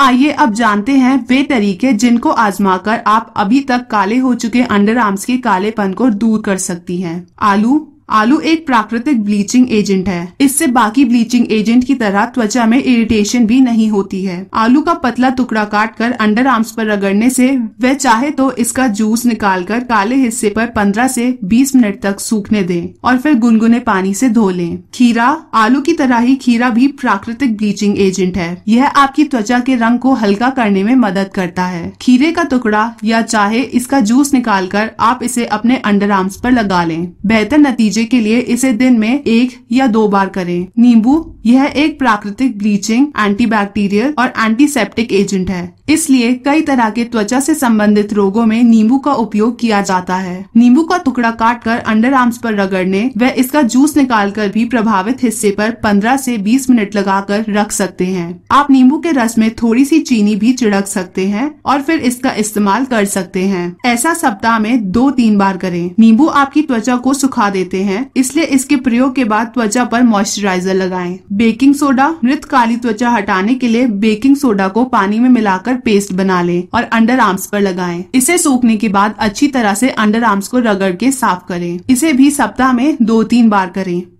आइए अब जानते हैं वे तरीके जिनको आजमाकर आप अभी तक काले हो चुके अंडर आर्म्स के कालेपन को दूर कर सकती हैं आलू आलू एक प्राकृतिक ब्लीचिंग एजेंट है इससे बाकी ब्लीचिंग एजेंट की तरह त्वचा में इरिटेशन भी नहीं होती है आलू का पतला टुकड़ा काट कर अंडर आर्म्स पर रगड़ने से वह चाहे तो इसका जूस निकाल कर काले हिस्से पर 15 से 20 मिनट तक सूखने दें और फिर गुनगुने पानी से धो लें खीरा आलू की तरह ही खीरा भी प्राकृतिक ब्लीचिंग एजेंट है यह आपकी त्वचा के रंग को हल्का करने में मदद करता है खीरे का टुकड़ा या चाहे इसका जूस निकाल कर आप इसे अपने अंडर आर्म्स पर लगा लें बेहतर नतीजे दर्जे के लिए इसे दिन में एक या दो बार करें नींबू यह एक प्राकृतिक ब्लीचिंग एंटीबैक्टीरियल और एंटीसेप्टिक एजेंट है इसलिए कई तरह के त्वचा से संबंधित रोगों में नींबू का उपयोग किया जाता है नींबू का टुकड़ा काट कर अंडर आर्म्स पर रगड़ने व इसका जूस निकाल कर भी प्रभावित हिस्से पर 15 से 20 मिनट लगाकर रख सकते हैं आप नींबू के रस में थोड़ी सी चीनी भी छिड़क सकते हैं और फिर इसका इस्तेमाल कर सकते हैं ऐसा सप्ताह में दो तीन बार करें नींबू आपकी त्वचा को सुखा देते हैं हैं इसलिए इसके प्रयोग के बाद त्वचा पर मॉइस्चराइजर लगाएं। बेकिंग सोडा मृत काली त्वचा हटाने के लिए बेकिंग सोडा को पानी में मिलाकर पेस्ट बना लें और अंडर आर्म्स पर लगाएं। इसे सूखने के बाद अच्छी तरह से अंडर आर्म्स को रगड़ के साफ करें इसे भी सप्ताह में दो तीन बार करें